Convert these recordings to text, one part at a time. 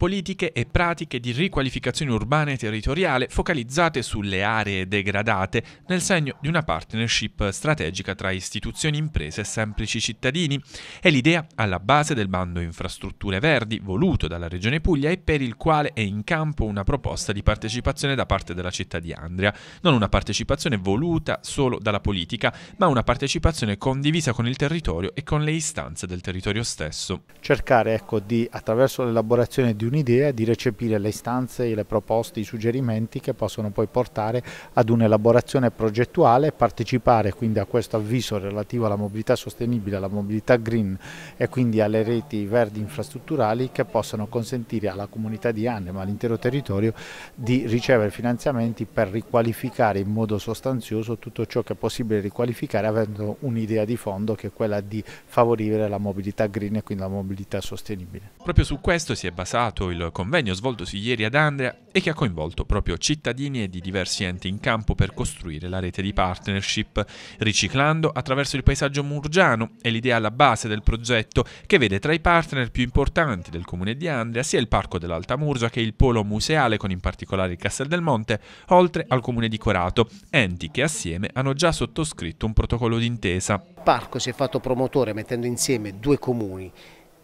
politiche e pratiche di riqualificazione urbana e territoriale focalizzate sulle aree degradate nel segno di una partnership strategica tra istituzioni, imprese e semplici cittadini. È l'idea alla base del bando Infrastrutture Verdi voluto dalla Regione Puglia e per il quale è in campo una proposta di partecipazione da parte della città di Andria. Non una partecipazione voluta solo dalla politica, ma una partecipazione condivisa con il territorio e con le istanze del territorio stesso. Cercare ecco, di, attraverso l'elaborazione di un'idea di recepire le istanze, le proposte, i suggerimenti che possono poi portare ad un'elaborazione progettuale e partecipare quindi a questo avviso relativo alla mobilità sostenibile, alla mobilità green e quindi alle reti verdi infrastrutturali che possano consentire alla comunità di Anne, ma all'intero territorio, di ricevere finanziamenti per riqualificare in modo sostanzioso tutto ciò che è possibile riqualificare avendo un'idea di fondo che è quella di favorire la mobilità green e quindi la mobilità sostenibile. Proprio su questo si è basato seguito il convegno svoltosi ieri ad Andrea e che ha coinvolto proprio cittadini e di diversi enti in campo per costruire la rete di partnership, riciclando attraverso il paesaggio murgiano e l'idea alla base del progetto che vede tra i partner più importanti del comune di Andrea sia il Parco dell'Alta Murgia che il Polo Museale con in particolare il Castel del Monte, oltre al comune di Corato, enti che assieme hanno già sottoscritto un protocollo d'intesa. Il parco si è fatto promotore mettendo insieme due comuni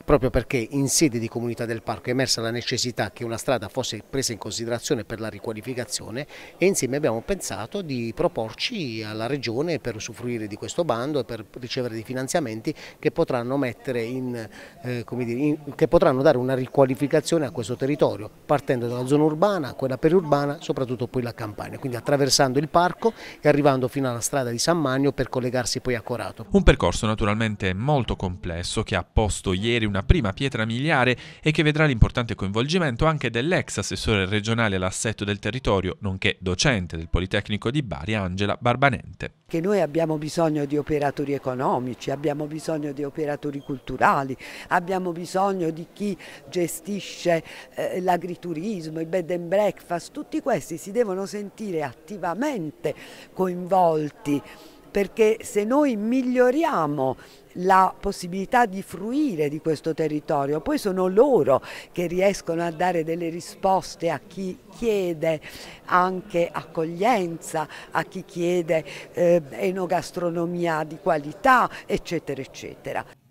proprio perché in sede di comunità del parco è emersa la necessità che una strada fosse presa in considerazione per la riqualificazione e insieme abbiamo pensato di proporci alla Regione per usufruire di questo bando e per ricevere dei finanziamenti che potranno, in, eh, dire, in, che potranno dare una riqualificazione a questo territorio, partendo dalla zona urbana, quella periurbana, soprattutto poi la campagna, quindi attraversando il parco e arrivando fino alla strada di San Magno per collegarsi poi a Corato. Un percorso naturalmente molto complesso che ha posto ieri una una prima pietra miliare e che vedrà l'importante coinvolgimento anche dell'ex assessore regionale all'assetto del territorio, nonché docente del Politecnico di Bari, Angela Barbanente. Che noi abbiamo bisogno di operatori economici, abbiamo bisogno di operatori culturali, abbiamo bisogno di chi gestisce eh, l'agriturismo, il bed and breakfast, tutti questi si devono sentire attivamente coinvolti perché se noi miglioriamo la possibilità di fruire di questo territorio, poi sono loro che riescono a dare delle risposte a chi chiede anche accoglienza, a chi chiede eh, enogastronomia di qualità, eccetera, eccetera.